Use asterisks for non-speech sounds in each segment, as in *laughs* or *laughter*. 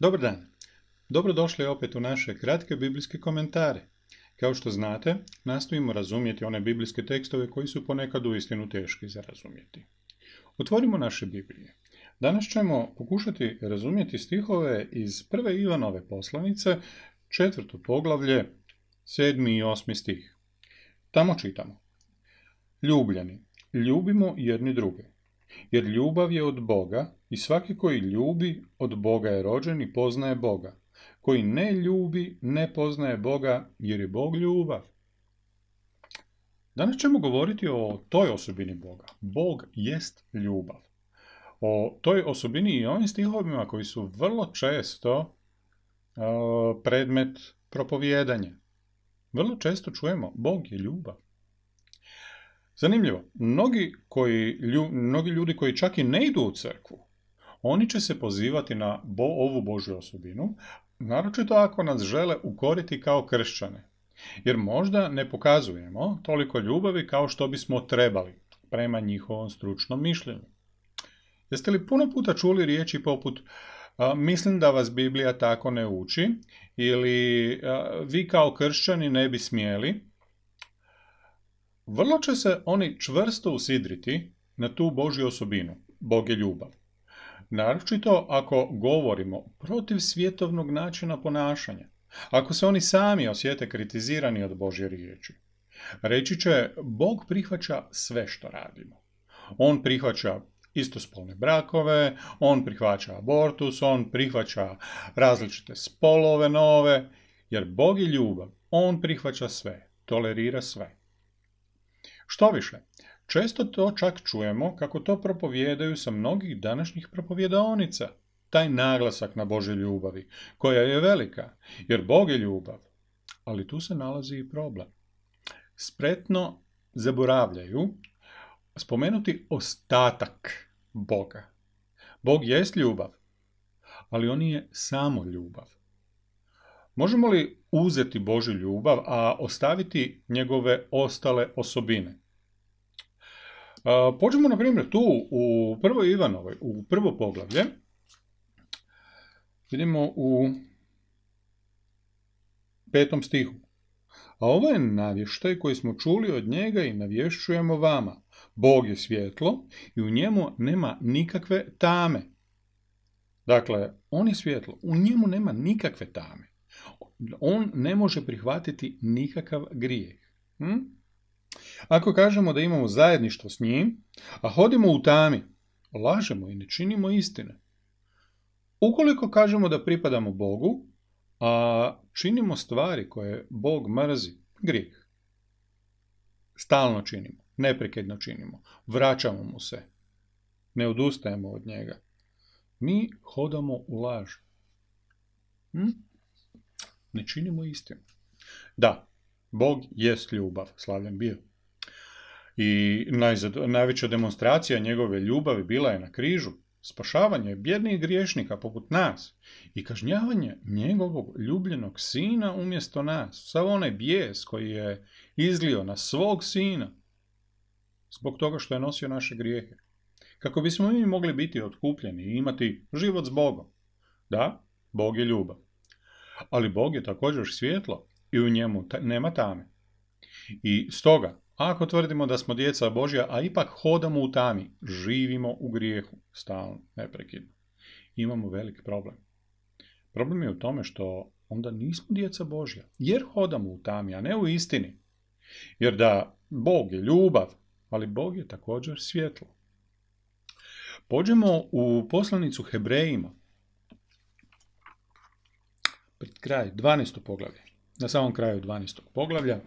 Dobar dan. Dobrodošli opet u naše kratke biblijske komentare. Kao što znate, nastojimo razumjeti one biblijske tekstove koji su ponekad uistinu teški za razumjeti. Otvorimo naše Biblije. Danas ćemo pokušati razumjeti stihove iz prve Ivanove poslanice, četvrto poglavlje, sedmi i osmi stih. Tamo čitamo. Ljubljeni. ljubimo jedni druge, jer ljubav je od Boga i svaki koji ljubi od Boga je rođen i poznaje Boga. Koji ne ljubi ne poznaje Boga jer je Bog ljubav. Danas ćemo govoriti o toj osobini Boga. Bog jest ljubav. O toj osobini i ovim stihovima koji su vrlo često predmet propovjedanja. Vrlo često čujemo Bog je ljubav. Zanimljivo, mnogi, koji, mnogi ljudi koji čak i ne idu u crkvu, oni će se pozivati na bo, ovu Božju osobinu, naročito ako nas žele ukoriti kao kršćane. Jer možda ne pokazujemo toliko ljubavi kao što bismo trebali, prema njihovom stručnom mišljenju. Jeste li puno puta čuli riječi poput mislim da vas Biblija tako ne uči ili vi kao kršćani ne bi smjeli vrlo će se oni čvrsto usidriti na tu Božju osobinu, Bog je ljubav. Naročito ako govorimo protiv svjetovnog načina ponašanja, ako se oni sami osjete kritizirani od Božje riječi. Reći će, Bog prihvaća sve što radimo. On prihvaća istospolne brakove, on prihvaća abortus, on prihvaća različite spolove nove, jer Bog je ljubav, on prihvaća sve, tolerira sve. Što više, često to čak čujemo kako to propovjedaju sa mnogih današnjih propovjedaonica. Taj naglasak na Bože ljubavi, koja je velika, jer Bog je ljubav. Ali tu se nalazi i problem. Spretno zaboravljaju spomenuti ostatak Boga. Bog jest ljubav, ali on je samo ljubav. Možemo li uzeti Božju ljubav, a ostaviti njegove ostale osobine? Pođemo, na primjer, tu u prvoj Ivanovoj, u prvo poglavlje. Vidimo u petom stihu. A ovo je navještaj koji smo čuli od njega i navješćujemo vama. Bog je svjetlo i u njemu nema nikakve tame. Dakle, on je svjetlo, u njemu nema nikakve tame on ne može prihvatiti nikakav grijeh. Hm? Ako kažemo da imamo zajedništvo s njim, a hodimo u tami, lažemo i ne činimo istine. Ukoliko kažemo da pripadamo Bogu, a činimo stvari koje Bog mrzi, grijeh. Stalno činimo, neprekidno činimo, vraćamo mu se, ne odustajemo od njega. Mi hodamo u laž. Hm? ne činimo istinu. Da, Bog jest ljubav, slavljen bio. I najveća demonstracija njegove ljubavi bila je na križu, spašavanje bjednih griješnika poput nas i kažnjavanje njegovog ljubljenog sina umjesto nas. Sav onaj bijes koji je izlio na svog sina zbog toga što je nosio naše grijehe. Kako bismo mi mogli biti otkupljeni i imati život s Bogom. Da, Bog je ljubav ali Bog je također svjetlo i u njemu nema tame. I stoga, ako tvrdimo da smo djeca Božja, a ipak hodamo u tami, živimo u grijehu, stalno, neprekidno, imamo veliki problem. Problem je u tome što onda nismo djeca Božja, jer hodamo u tami, a ne u istini. Jer da Bog je ljubav, ali Bog je također svjetlo. Pođemo u poslanicu Hebrejima, pred kraj 12. poglavlja, na samom kraju 12. poglavlja,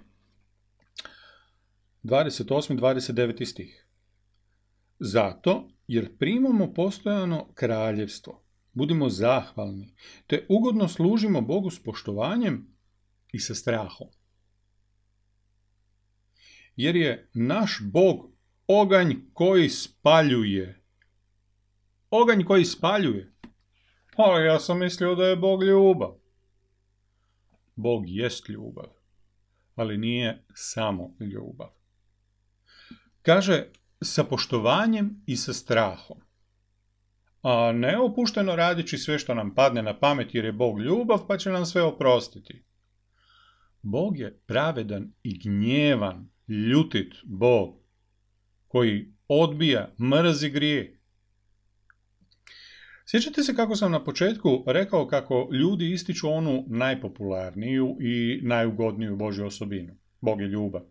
28. 29. stih. Zato jer primamo postojano kraljevstvo, budimo zahvalni, te ugodno služimo Bogu s poštovanjem i sa strahom. Jer je naš Bog oganj koji spaljuje. Oganj koji spaljuje. Pa ja sam mislio da je Bog ljubav. Bog jest ljubav, ali nije samo ljubav. Kaže, sa poštovanjem i sa strahom. A ne opušteno radići sve što nam padne na pamet jer je Bog ljubav pa će nam sve oprostiti. Bog je pravedan i gnjevan, ljutit Bog koji odbija, mrzi grije. Sjećate se kako sam na početku rekao kako ljudi ističu onu najpopularniju i najugodniju Božju osobinu. Bog je ljubav.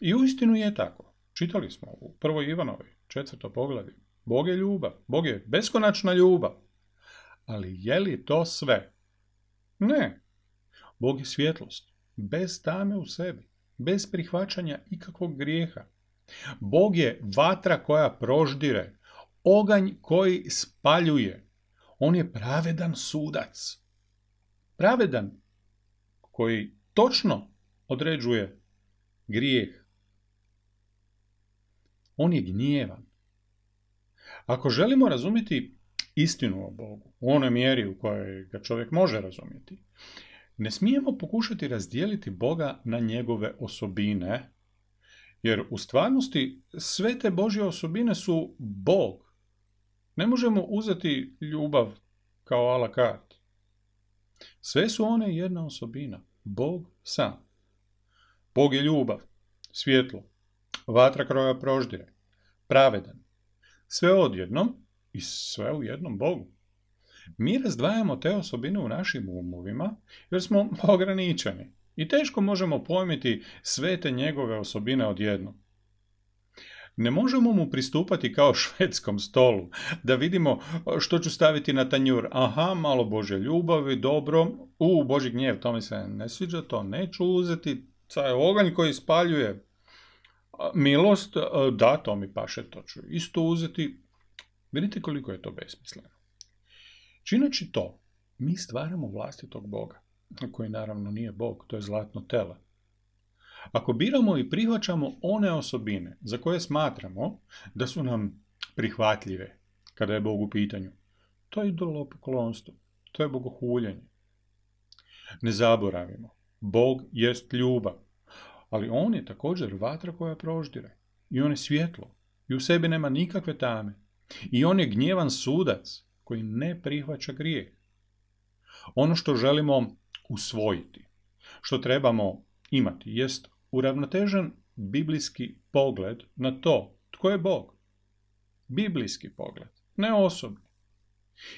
I uistinu je tako. Čitali smo u prvoj Ivanovi, četvrto pogledi. Bog je ljubav. Bog je beskonačna ljubav. Ali je li to sve? Ne. Bog je svjetlost. Bez tame u sebi. Bez prihvaćanja ikakvog grijeha. Bog je vatra koja proždire. Oganj koji spaljuje. On je pravedan sudac. Pravedan koji točno određuje grijeh. On je gnjevan. Ako želimo razumjeti istinu o Bogu, u onoj mjeri u kojoj ga čovjek može razumjeti, ne smijemo pokušati razdijeliti Boga na njegove osobine, jer u stvarnosti sve te Božje osobine su Bog ne možemo uzeti ljubav kao a la carte. Sve su one jedna osobina. Bog sam. Bog je ljubav, svjetlo, vatra kroja proždire, pravedan. Sve odjednom i sve u jednom Bogu. Mi razdvajamo te osobine u našim umovima jer smo *laughs* ograničeni i teško možemo pojmiti sve te njegove osobine odjednom. Ne možemo mu pristupati kao švedskom stolu, da vidimo što ću staviti na tanjur. Aha, malo Bože ljubavi, dobro, u Boži gnjev, to mi se ne sviđa, to neću uzeti, je oganj koji spaljuje milost, e, da, to mi paše, to ću isto uzeti. Vidite koliko je to besmisleno. Činači to, mi stvaramo vlastitog Boga, koji naravno nije Bog, to je zlatno telo. Ako biramo i prihvaćamo one osobine za koje smatramo da su nam prihvatljive kada je Bog u pitanju, to je idolopoklonstvo, to je bogohuljenje. Ne zaboravimo, Bog jest ljubav, ali On je također vatra koja proždire i On je svjetlo i u sebi nema nikakve tame i On je gnjevan sudac koji ne prihvaća grije. Ono što želimo usvojiti, što trebamo imati, jest uravnotežen biblijski pogled na to tko je Bog. Biblijski pogled, ne osobni.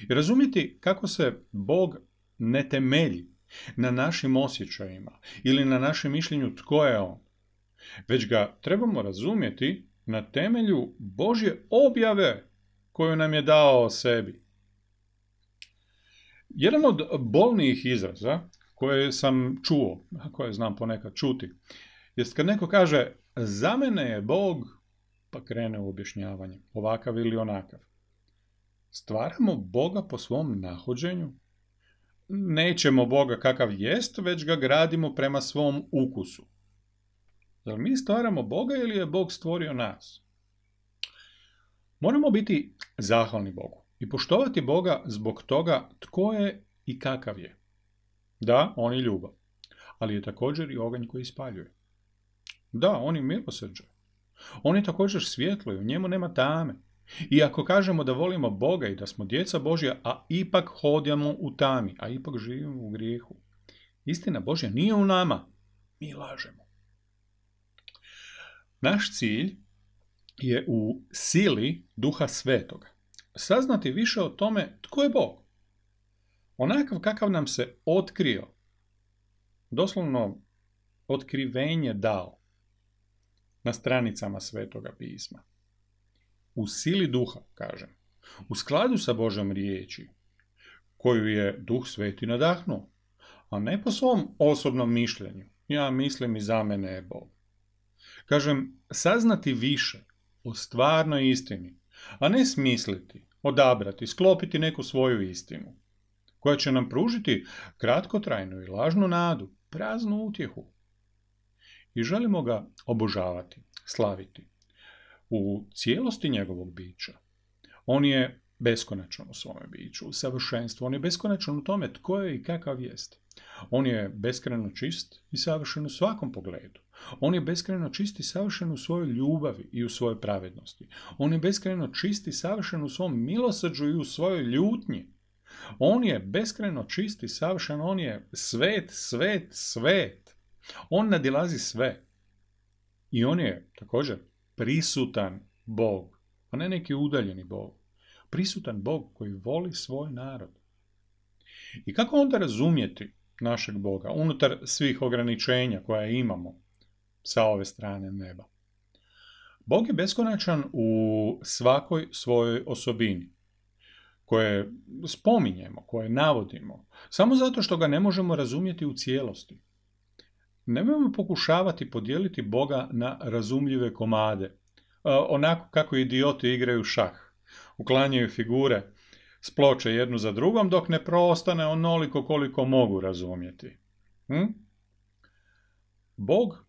Razumjeti kako se Bog ne temelji na našim osjećajima ili na našem mišljenju tko je On, već ga trebamo razumjeti na temelju Božje objave koju nam je dao o sebi. Jedan od bolnijih izraza koje sam čuo, a koje znam ponekad čuti, Jest kad neko kaže, za mene je Bog, pa krene u objašnjavanje, ovakav ili onakav. Stvaramo Boga po svom nahođenju? Nećemo Boga kakav jest, već ga gradimo prema svom ukusu. Jel mi stvaramo Boga ili je Bog stvorio nas? Moramo biti zahvalni Bogu i poštovati Boga zbog toga tko je i kakav je. Da, on je ljubav, ali je također i oganj koji ispaljuje. Da, on je Oni On je također svjetlo i u njemu nema tame. I ako kažemo da volimo Boga i da smo djeca Božja, a ipak hodamo u tami, a ipak živimo u grijehu. Istina Božja nije u nama. Mi lažemo. Naš cilj je u sili duha svetoga. Saznati više o tome tko je Bog. Onakav kakav nam se otkrio, doslovno otkrivenje dao, na stranicama Svetoga pisma. U sili duha, kažem, u skladu sa Božom riječi, koju je duh sveti nadahnuo, a ne po svom osobnom mišljenju. Ja mislim i za mene je Bog. Kažem, saznati više o stvarnoj istini, a ne smisliti, odabrati, sklopiti neku svoju istinu, koja će nam pružiti kratkotrajnu i lažnu nadu, praznu utjehu, i želimo ga obožavati, slaviti u cijelosti njegovog bića. On je beskonačan u svome biću, u savršenstvu. On je beskonačan u tome tko je i kakav jest. On je beskreno čist i savršen u svakom pogledu. On je beskreno čist i savršen u svojoj ljubavi i u svojoj pravednosti. On je beskreno čist i savršen u svom milosrđu i u svojoj ljutnji. On je beskreno čist i savršen, on je svet, svet, svet. On nadilazi sve. I on je također prisutan Bog, a ne neki udaljeni Bog. Prisutan Bog koji voli svoj narod. I kako onda razumjeti našeg Boga unutar svih ograničenja koja imamo sa ove strane neba? Bog je beskonačan u svakoj svojoj osobini koje spominjemo, koje navodimo, samo zato što ga ne možemo razumjeti u cijelosti. Nemojmo pokušavati podijeliti Boga na razumljive komade, e, onako kako idioti igraju šah. Uklanjaju figure s ploče jednu za drugom, dok ne proostane onoliko koliko mogu razumjeti. Hm? Bog,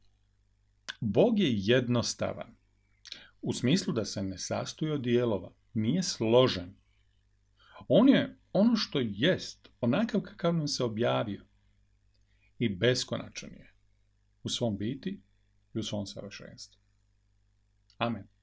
Bog je jednostavan. U smislu da se ne sastoji od dijelova, nije složen. On je ono što jest, onakav kakav nam se objavio. I beskonačan je u svom biti i u svom savršenstvu. Amen.